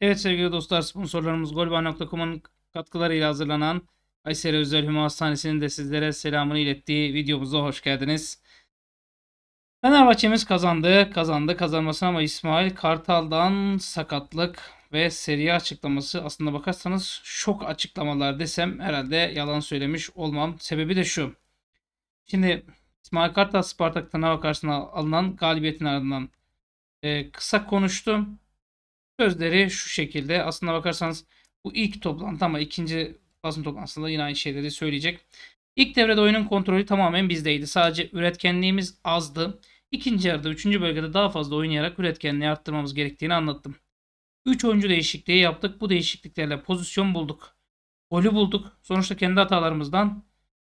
Evet sevgili dostlar sponsorlarımız golban.com'un katkılarıyla hazırlanan Kayseri Özel Hüma Hastanesi'nin de sizlere selamını ilettiği videomuza hoş geldiniz. Fenerbahçe'miz kazandı, kazandı, kazanmasın ama İsmail Kartal'dan sakatlık ve seri açıklaması aslında bakarsanız şok açıklamalar desem herhalde yalan söylemiş olmam. Sebebi de şu. Şimdi İsmail Kartal Spartak Tınava karşısına alınan galibiyetin ardından e, kısa konuştu Sözleri şu şekilde. aslında bakarsanız bu ilk toplantı ama ikinci basın toplantısında yine aynı şeyleri söyleyecek. İlk devrede oyunun kontrolü tamamen bizdeydi. Sadece üretkenliğimiz azdı. İkinci yarıda üçüncü bölgede daha fazla oynayarak üretkenliği arttırmamız gerektiğini anlattım. 3 oyuncu değişikliği yaptık. Bu değişikliklerle pozisyon bulduk. Golü bulduk. Sonuçta kendi hatalarımızdan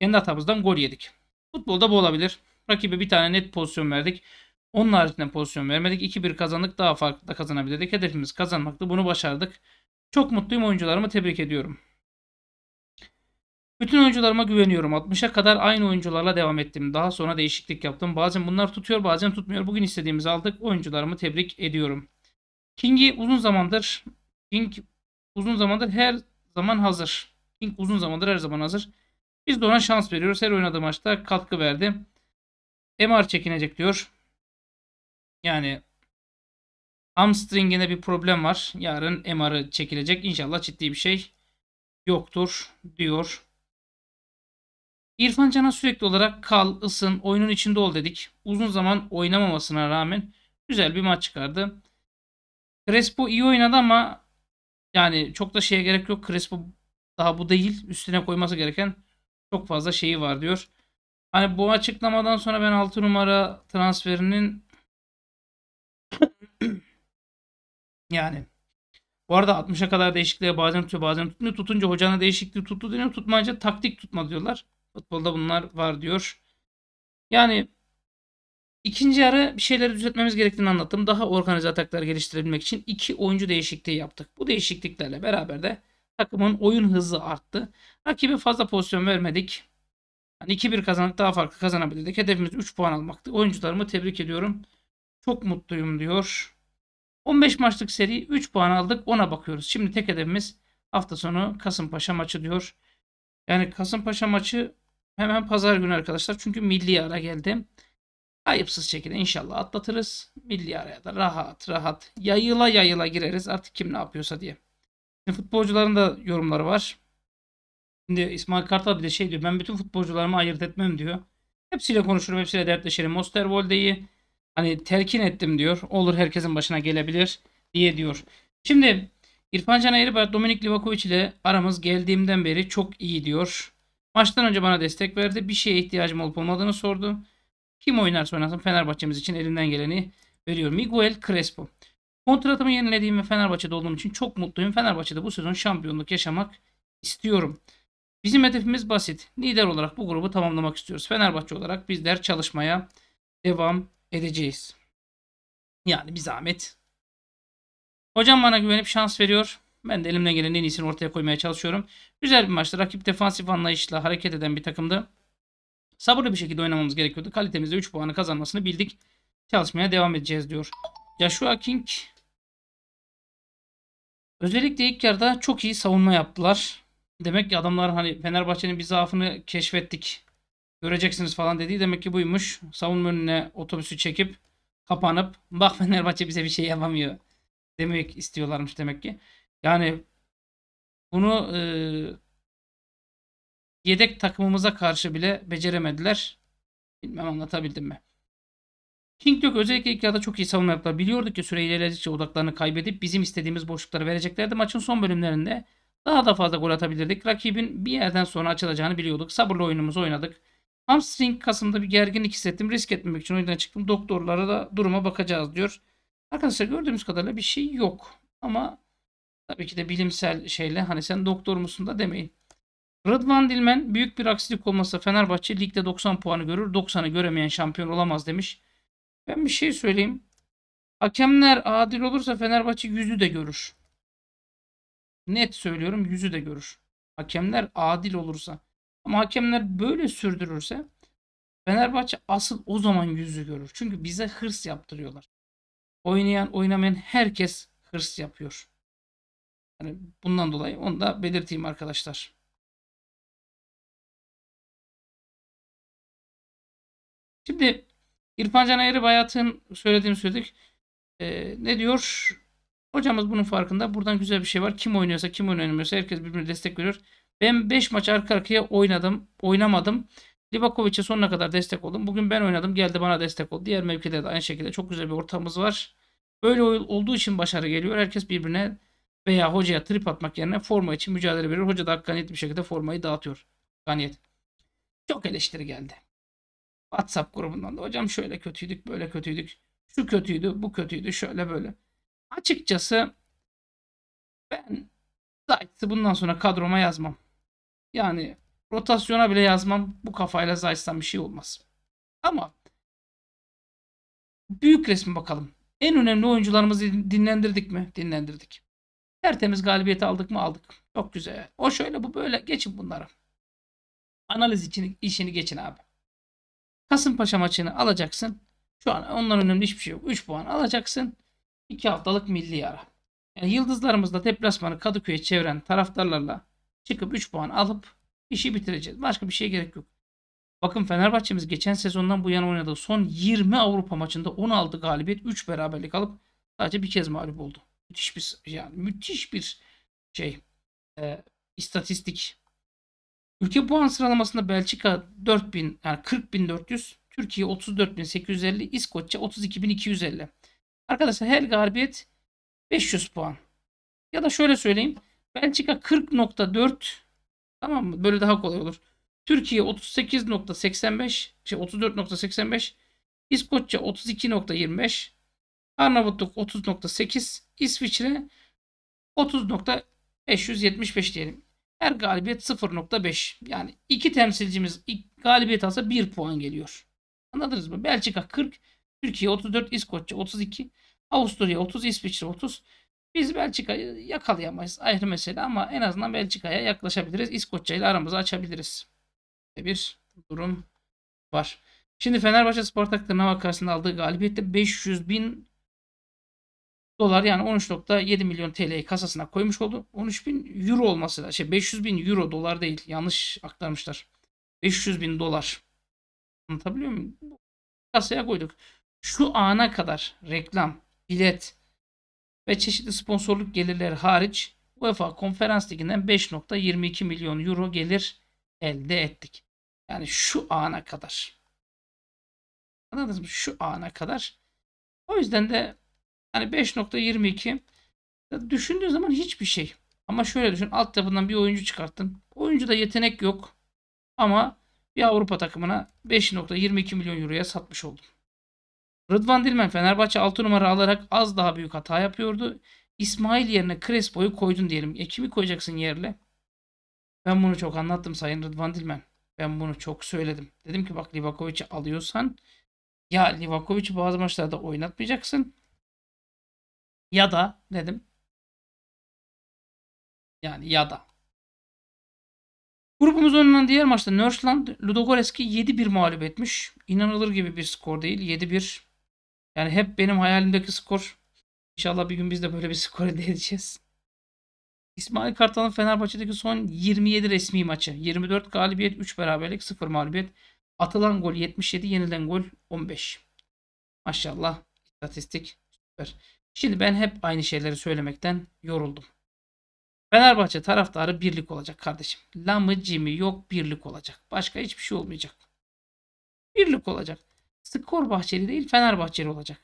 kendi hatamızdan gol yedik. Futbolda bu olabilir. Rakibe bir tane net pozisyon verdik. Onun haricinde pozisyon vermedik. 2-1 kazandık. Daha farklı da kazanabilirdik. Hedefimiz kazanmaktı. Bunu başardık. Çok mutluyum. Oyuncularımı tebrik ediyorum. Bütün oyuncularıma güveniyorum. 60'a kadar aynı oyuncularla devam ettim. Daha sonra değişiklik yaptım. Bazen bunlar tutuyor bazen tutmuyor. Bugün istediğimizi aldık. Oyuncularımı tebrik ediyorum. King'i uzun zamandır King uzun zamandır her zaman hazır. King uzun zamandır her zaman hazır. Biz de ona şans veriyoruz. Her oynadığı maçta katkı verdi. MR çekinecek diyor. Yani hamstringine bir problem var. Yarın MR'ı çekilecek. İnşallah ciddi bir şey yoktur diyor. İrfan Can'a sürekli olarak kal, ısın, oyunun içinde ol dedik. Uzun zaman oynamamasına rağmen güzel bir maç çıkardı. Crespo iyi oynadı ama yani çok da şeye gerek yok. Crespo daha bu değil. Üstüne koyması gereken çok fazla şeyi var diyor. Hani bu açıklamadan sonra ben 6 numara transferinin Yani. Bu arada 60'a kadar değişikliğe bazen tutuyor bazen tutmuyor. Tutunca hocana değişikliği tuttu deniyor. Tutmayınca taktik tutma diyorlar. Futbolda bunlar var diyor. Yani ikinci yarı bir şeyleri düzeltmemiz gerektiğini anlattım. Daha organize ataklar geliştirebilmek için iki oyuncu değişikliği yaptık. Bu değişikliklerle beraber de takımın oyun hızı arttı. Rakibe fazla pozisyon vermedik. Yani 2-1 kazanıp daha farklı kazanabilirdik. Hedefimiz 3 puan almaktı. Oyuncularımı tebrik ediyorum. Çok mutluyum diyor. 15 maçlık seri 3 puan aldık. Ona bakıyoruz. Şimdi tek hedefimiz hafta sonu Kasımpaşa maçı diyor. Yani Kasımpaşa maçı hemen pazar günü arkadaşlar. Çünkü milli ara geldi. Ayıpsız şekilde inşallah atlatırız. Milli araya da rahat rahat yayıla yayıla gireriz artık kim ne yapıyorsa diye. Şimdi futbolcuların da yorumları var. Şimdi İsmail Kartal bir de şey diyor. Ben bütün futbolcularımı ayırt etmem diyor. Hepsiyle konuşurum, hepsiyle dertleşirim. Osterwolde'yi, Hani terkin ettim diyor. Olur herkesin başına gelebilir diye diyor. Şimdi İrfan Can Eğribar Dominik Livakovic ile aramız geldiğimden beri çok iyi diyor. Maçtan önce bana destek verdi. Bir şeye ihtiyacım olup olmadığını sordu. Kim oynarsa oynasın Fenerbahçemiz için elinden geleni veriyor. Miguel Crespo. Kontratımı yenilediğim ve Fenerbahçe'de olduğum için çok mutluyum. Fenerbahçe'de bu sezon şampiyonluk yaşamak istiyorum. Bizim hedefimiz basit. Lider olarak bu grubu tamamlamak istiyoruz. Fenerbahçe olarak bizler çalışmaya devam edeceğiz. Yani bir zahmet. Hocam bana güvenip şans veriyor. Ben de elimden gelen en iyisini ortaya koymaya çalışıyorum. Güzel bir maçtı. Rakip defansif anlayışla hareket eden bir takımdı. Sabırlı bir şekilde oynamamız gerekiyordu. Kalitemizde 3 puanı kazanmasını bildik. Çalışmaya devam edeceğiz diyor. Joshua King. Özellikle ilk yarıda çok iyi savunma yaptılar. Demek ki adamlar hani Fenerbahçe'nin bir zaafını keşfettik göreceksiniz falan dediği demek ki buymuş. Savunma önüne otobüsü çekip kapanıp bak Fenerbahçe bize bir şey yapamıyor demek istiyorlarmış demek ki. Yani bunu e, yedek takımımıza karşı bile beceremediler. Bilmem anlatabildim mi? King Dök özellikle ilk yarıda çok iyi savunma yaptılar. Biliyorduk ki süre ilerledikçe odaklarını kaybedip bizim istediğimiz boşlukları vereceklerdi. Maçın son bölümlerinde daha da fazla gol atabilirdik. Rakibin bir yerden sonra açılacağını biliyorduk. Sabırlı oyunumuzu oynadık. Hamstring kasımda bir gerginlik hissettim. Risk etmemek için oyundan çıktım. Doktorlara da duruma bakacağız diyor. Arkadaşlar gördüğümüz kadarıyla bir şey yok. Ama tabii ki de bilimsel şeyle hani sen doktor musun da demeyin. Rıdvan Dilmen büyük bir aksilik olmasa Fenerbahçe ligde 90 puanı görür. 90'ı göremeyen şampiyon olamaz demiş. Ben bir şey söyleyeyim. Hakemler adil olursa Fenerbahçe yüzü de görür. Net söylüyorum yüzü de görür. Hakemler adil olursa. Ama hakemler böyle sürdürürse Fenerbahçe asıl o zaman yüzü görür. Çünkü bize hırs yaptırıyorlar. Oynayan oynamayan herkes hırs yapıyor. Yani bundan dolayı onu da belirteyim arkadaşlar. Şimdi İrfan Can Eğri Bayat'ın söylediğini söyledik. Ee, ne diyor? Hocamız bunun farkında. Buradan güzel bir şey var. Kim oynuyorsa kim oynamıyorsa herkes birbirine destek veriyor. Ben 5 maç arka arkaya oynadım. Oynamadım. Livakovic'e sonuna kadar destek oldum. Bugün ben oynadım. Geldi bana destek oldu. Diğer mevkilerde de aynı şekilde çok güzel bir ortamımız var. Böyle olduğu için başarı geliyor. Herkes birbirine veya hocaya trip atmak yerine forma için mücadele veriyor. Hoca da hakkaniyet bir şekilde formayı dağıtıyor. Hakkaniyet. Çok eleştiri geldi. WhatsApp grubundan da hocam şöyle kötüydük, böyle kötüydük. Şu kötüydü, bu kötüydü, şöyle böyle. Açıkçası ben Zayt'ı bundan sonra kadroma yazmam. Yani rotasyona bile yazmam. Bu kafayla Zayt'tan bir şey olmaz. Ama büyük resmi bakalım. En önemli oyuncularımızı dinlendirdik mi? Dinlendirdik. Tertemiz galibiyeti aldık mı? Aldık. Çok güzel. O şöyle bu böyle. Geçin bunları. Analiz için, işini geçin abi. Kasımpaşa maçını alacaksın. Şu an ondan önemli hiçbir şey yok. 3 puan alacaksın. 2 haftalık milli ara. Yani yıldızlarımızla deplasmanı Kadıköy'e çeviren taraftarlarla çıkıp 3 puan alıp işi bitireceğiz. Başka bir şeye gerek yok. Bakın Fenerbahçe'miz geçen sezondan bu yana oynadığı son 20 Avrupa maçında 16 galibiyet 3 beraberlik alıp sadece bir kez mağlup oldu. Müthiş bir yani müthiş bir şey e, istatistik. Ülke puan sıralamasında Belçika 4000 yani 40400, Türkiye 34850, İskoçya 32250. Arkadaşlar her galibiyet 500 puan. Ya da şöyle söyleyeyim. Belçika 40.4 tamam mı? Böyle daha kolay olur. Türkiye 38.85 şey 34.85 İskoçya 32.25 Arnavutluk 30.8 İsviçre 30.575 diyelim. Her galibiyet 0.5. Yani iki temsilcimiz galibiyet alsa 1 puan geliyor. Anladınız mı? Belçika 40, Türkiye 34, İskoçya 32, Avusturya 30, İsviçre 30, biz Belçika'yı yakalayamayız ayrı mesele ama en azından Belçika'ya yaklaşabiliriz. İskoçya ile aramızı açabiliriz. Bir durum var. Şimdi Fenerbahçe Spartak Tırnava karşısında aldığı galibiyette 500 bin dolar yani 13.7 milyon TL'yi kasasına koymuş oldu. 13 bin euro olması lazım. Şey 500 bin euro dolar değil. Yanlış aktarmışlar. 500 bin dolar. Anlatabiliyor muyum? Kasaya koyduk. Şu ana kadar reklam, bilet, ve çeşitli sponsorluk gelirleri hariç UEFA Konferans Ligi'nden 5.22 milyon euro gelir elde ettik. Yani şu ana kadar. Anladınız mı? Şu ana kadar. O yüzden de hani 5.22 düşündüğün zaman hiçbir şey. Ama şöyle düşün. Altyapından bir oyuncu çıkarttın. Oyuncu da yetenek yok. Ama bir Avrupa takımına 5.22 milyon euroya satmış oldun. Rıdvan Dilmen Fenerbahçe 6 numara alarak az daha büyük hata yapıyordu. İsmail yerine Crespo'yu koydun diyelim. E kimi koyacaksın yerle? Ben bunu çok anlattım Sayın Rıdvan Dilmen. Ben bunu çok söyledim. Dedim ki bak Livakovic'i alıyorsan ya Livakovic'i bazı maçlarda oynatmayacaksın ya da dedim yani ya da Grubumuz oynanan diğer maçta Nörsland Ludogoreski 7-1 mağlup etmiş. İnanılır gibi bir skor değil. 7-1 yani hep benim hayalimdeki skor. İnşallah bir gün biz de böyle bir skor elde edeceğiz. İsmail Kartal'ın Fenerbahçe'deki son 27 resmi maçı. 24 galibiyet, 3 beraberlik, 0 mağlubiyet. Atılan gol 77, yenilen gol 15. Maşallah istatistik süper. Şimdi ben hep aynı şeyleri söylemekten yoruldum. Fenerbahçe taraftarı birlik olacak kardeşim. Lamı cimi yok birlik olacak. Başka hiçbir şey olmayacak. Birlik olacak skor Bahçeli değil Fenerbahçeli olacak.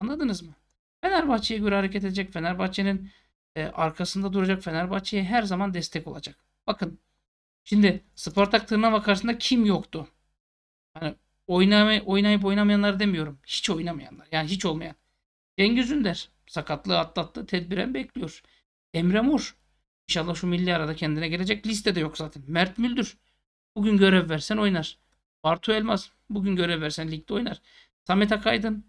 Anladınız mı? Fenerbahçe'ye göre hareket edecek. Fenerbahçe'nin e, arkasında duracak. Fenerbahçe'ye her zaman destek olacak. Bakın şimdi Spartak Tırnava karşısında kim yoktu? Yani oynamay oynayıp oynamayanlar demiyorum. Hiç oynamayanlar. Yani hiç olmayan. Cengiz Ünder sakatlığı atlattı. Tedbiren bekliyor. Emre Mur İnşallah şu milli arada kendine gelecek. Listede yok zaten. Mert Müldür. Bugün görev versen oynar. Bartu Elmas bugün görev versen ligde oynar. Samet Akaydın.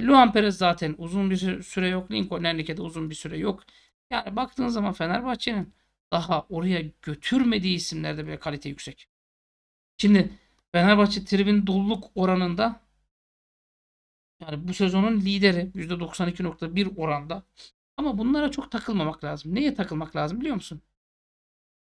Luan Perez zaten uzun bir süre yok. Lincoln Enrique'de uzun bir süre yok. Yani baktığın zaman Fenerbahçe'nin daha oraya götürmediği isimlerde bile kalite yüksek. Şimdi Fenerbahçe tribün doluluk oranında yani bu sezonun lideri %92.1 oranda. Ama bunlara çok takılmamak lazım. Neye takılmak lazım biliyor musun?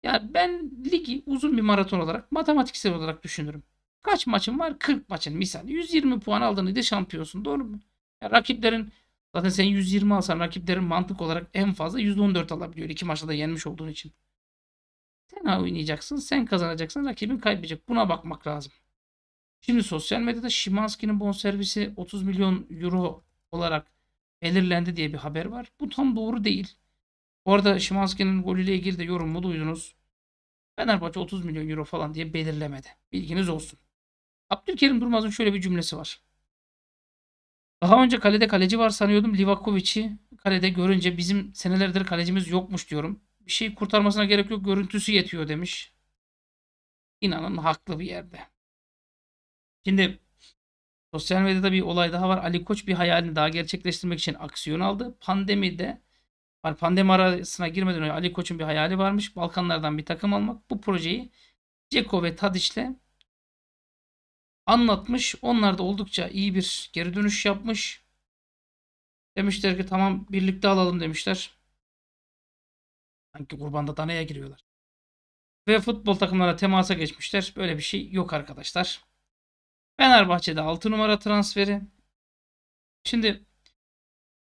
Yani ben ligi uzun bir maraton olarak matematiksel olarak düşünürüm. Kaç maçın var? 40 maçın misal. 120 puan aldığında de şampiyonsun. Doğru mu? Yani rakiplerin zaten sen 120 alsan rakiplerin mantık olarak en fazla %14 alabiliyor. iki maçta da yenmiş olduğun için. Sen oynayacaksın, sen kazanacaksın, rakibin kaybedecek. Buna bakmak lazım. Şimdi sosyal medyada Şimanski'nin bonservisi 30 milyon euro olarak belirlendi diye bir haber var. Bu tam doğru değil. Bu arada Şimanski'nin golüyle ilgili de yorumumu duydunuz. Fenerbahçe 30 milyon euro falan diye belirlemedi. Bilginiz olsun. Abdülkerim Durmaz'ın şöyle bir cümlesi var. Daha önce kalede kaleci var sanıyordum. Livakovic'i kalede görünce bizim senelerdir kalecimiz yokmuş diyorum. Bir şey kurtarmasına gerek yok. Görüntüsü yetiyor demiş. İnanın haklı bir yerde. Şimdi sosyal medyada bir olay daha var. Ali Koç bir hayalini daha gerçekleştirmek için aksiyon aldı. Pandemide pandemi arasına girmeden önce Ali Koç'un bir hayali varmış. Balkanlardan bir takım almak. Bu projeyi Ceko ve Tadiç'le anlatmış. Onlar da oldukça iyi bir geri dönüş yapmış. Demişler ki tamam birlikte alalım demişler. Sanki kurbanda danaya giriyorlar. Ve futbol takımlara temasa geçmişler. Böyle bir şey yok arkadaşlar. Fenerbahçe'de 6 numara transferi. Şimdi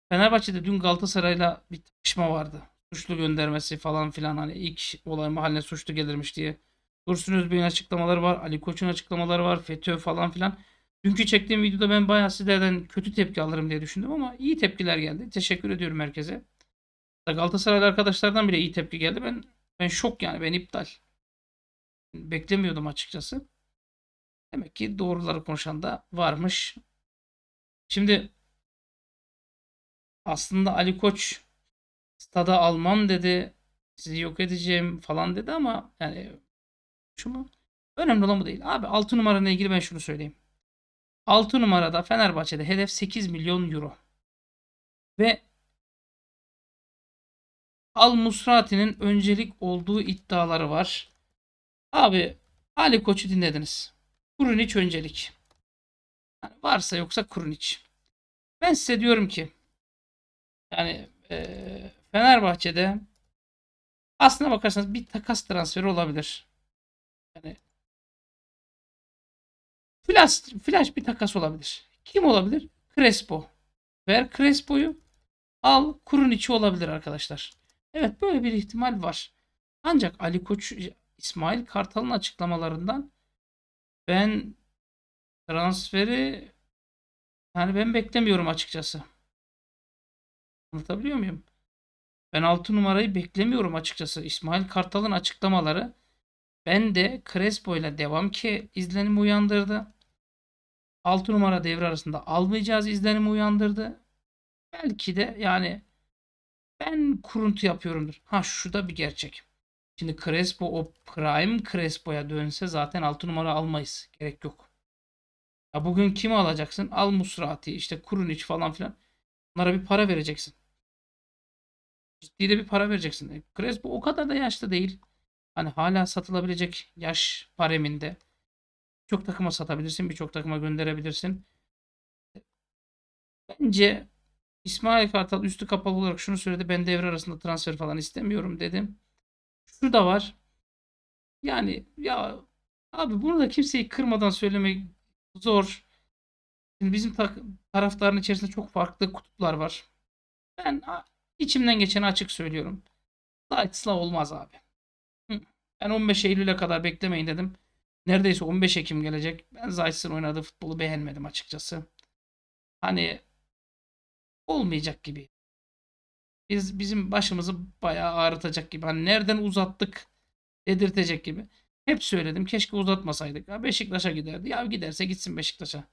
Fenerbahçe'de dün Galatasaray'la bir tartışma vardı. Suçlu göndermesi falan filan hani ilk olay mahalle suçlu gelirmiş diye Dursun Özbey'in açıklamaları var. Ali Koç'un açıklamaları var. FETÖ falan filan. Dünkü çektiğim videoda ben bayağı sizlerden kötü tepki alırım diye düşündüm ama iyi tepkiler geldi. Teşekkür ediyorum herkese. Galatasaraylı arkadaşlardan bile iyi tepki geldi. Ben ben şok yani ben iptal. Beklemiyordum açıkçası. Demek ki doğruları konuşan da varmış. Şimdi aslında Ali Koç stada almam dedi. Sizi yok edeceğim falan dedi ama yani şu mu? Önemli olan bu değil. Abi 6 numarayla ilgili ben şunu söyleyeyim. 6 numarada Fenerbahçe'de hedef 8 milyon euro. Ve Al Musrati'nin öncelik olduğu iddiaları var. Abi Ali Koç'u dinlediniz. Kurunic öncelik. Yani varsa yoksa Kurunic. Ben size diyorum ki yani e, Fenerbahçe'de aslına bakarsanız bir takas transferi olabilir. Flash, flash bir takas olabilir. Kim olabilir? Crespo. Ver Crespo'yu. Al kurun içi olabilir arkadaşlar. Evet böyle bir ihtimal var. Ancak Ali Koç İsmail Kartal'ın açıklamalarından ben transferi yani ben beklemiyorum açıkçası. Anlatabiliyor muyum? Ben 6 numarayı beklemiyorum açıkçası. İsmail Kartal'ın açıklamaları ben de Crespo ile devam ki izlenimi uyandırdı. 6 numara devre arasında almayacağız izlenimi uyandırdı. Belki de yani ben kuruntu yapıyorumdur. Ha şu da bir gerçek. Şimdi Crespo o prime Crespo'ya dönse zaten 6 numara almayız. Gerek yok. Ya bugün kimi alacaksın? Al Musrati, işte Kurunic falan filan. Bunlara bir para vereceksin. Ciddi de bir para vereceksin. E, Crespo o kadar da yaşlı değil. Hani hala satılabilecek yaş bareminde. Çok takıma satabilirsin, birçok takıma gönderebilirsin. Bence İsmail Kartal üstü kapalı olarak şunu söyledi. Ben devre arasında transfer falan istemiyorum dedim. Şu da var. Yani ya abi bunu da kimseyi kırmadan söylemek zor. Şimdi bizim taraftarın içerisinde çok farklı kutuplar var. Ben içimden geçeni açık söylüyorum. Zaitslav olmaz abi. Ben 15 Eylül'e kadar beklemeyin dedim. Neredeyse 15 Ekim gelecek. Ben Zayt'sın oynadığı futbolu beğenmedim açıkçası. Hani olmayacak gibi. Biz bizim başımızı bayağı ağrıtacak gibi. Hani nereden uzattık dedirtecek gibi. Hep söyledim keşke uzatmasaydık. Ya Beşiktaş'a giderdi. Ya giderse gitsin Beşiktaş'a.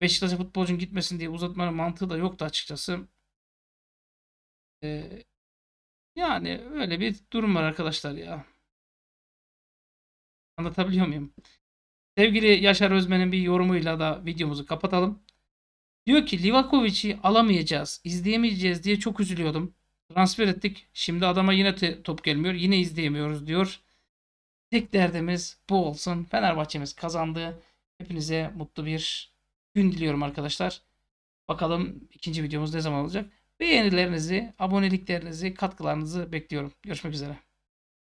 Beşiktaş'a futbolcun gitmesin diye uzatmanın mantığı da yoktu açıkçası. Ee, yani öyle bir durum var arkadaşlar ya. Anlatabiliyor muyum? Sevgili Yaşar Özmen'in bir yorumuyla da videomuzu kapatalım. Diyor ki Livakovic'i alamayacağız, izleyemeyeceğiz diye çok üzülüyordum. Transfer ettik. Şimdi adama yine top gelmiyor. Yine izleyemiyoruz diyor. Tek derdimiz bu olsun. Fenerbahçe'miz kazandı. Hepinize mutlu bir gün diliyorum arkadaşlar. Bakalım ikinci videomuz ne zaman olacak? Beğenilerinizi, aboneliklerinizi, katkılarınızı bekliyorum. Görüşmek üzere.